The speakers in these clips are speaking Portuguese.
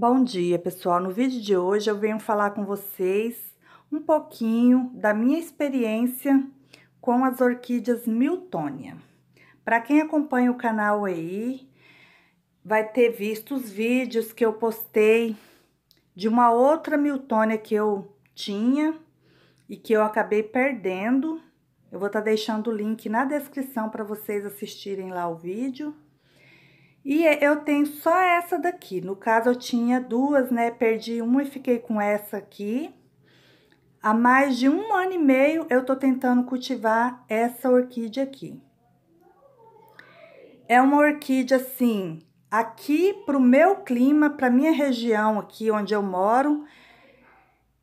Bom dia, pessoal. No vídeo de hoje eu venho falar com vocês um pouquinho da minha experiência com as orquídeas Miltonia. Para quem acompanha o canal aí, vai ter visto os vídeos que eu postei de uma outra Miltonia que eu tinha e que eu acabei perdendo. Eu vou estar tá deixando o link na descrição para vocês assistirem lá o vídeo. E é, eu tenho só essa daqui. No caso, eu tinha duas, né? Perdi uma e fiquei com essa aqui. Há mais de um ano e meio eu tô tentando cultivar essa orquídea aqui. É uma orquídea assim, aqui pro meu clima, pra minha região aqui onde eu moro,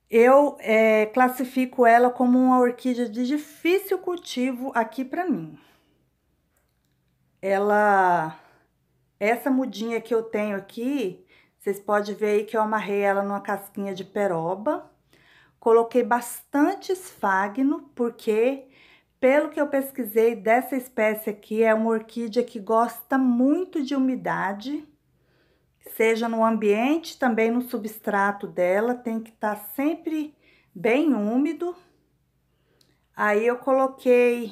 eu é, classifico ela como uma orquídea de difícil cultivo aqui pra mim. Ela essa mudinha que eu tenho aqui, vocês podem ver aí que eu amarrei ela numa casquinha de peroba. Coloquei bastante esfagno, porque pelo que eu pesquisei dessa espécie aqui, é uma orquídea que gosta muito de umidade, seja no ambiente, também no substrato dela, tem que estar tá sempre bem úmido. Aí eu coloquei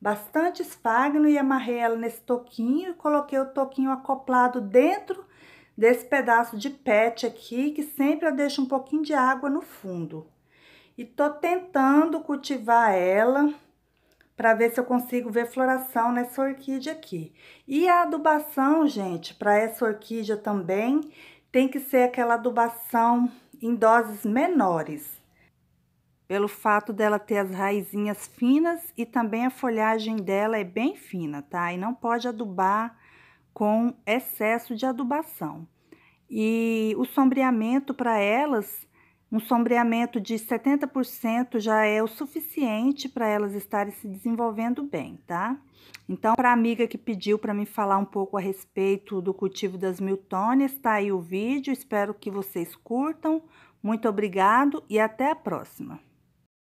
bastante esfagno e amarrei ela nesse toquinho e coloquei o toquinho acoplado dentro desse pedaço de pet aqui, que sempre eu deixo um pouquinho de água no fundo. E tô tentando cultivar ela para ver se eu consigo ver floração nessa orquídea aqui. E a adubação, gente, para essa orquídea também, tem que ser aquela adubação em doses menores pelo fato dela ter as raizinhas finas e também a folhagem dela é bem fina, tá? E não pode adubar com excesso de adubação. E o sombreamento para elas, um sombreamento de 70% já é o suficiente para elas estarem se desenvolvendo bem, tá? Então, para a amiga que pediu para me falar um pouco a respeito do cultivo das miltônias, tá aí o vídeo, espero que vocês curtam. Muito obrigado e até a próxima!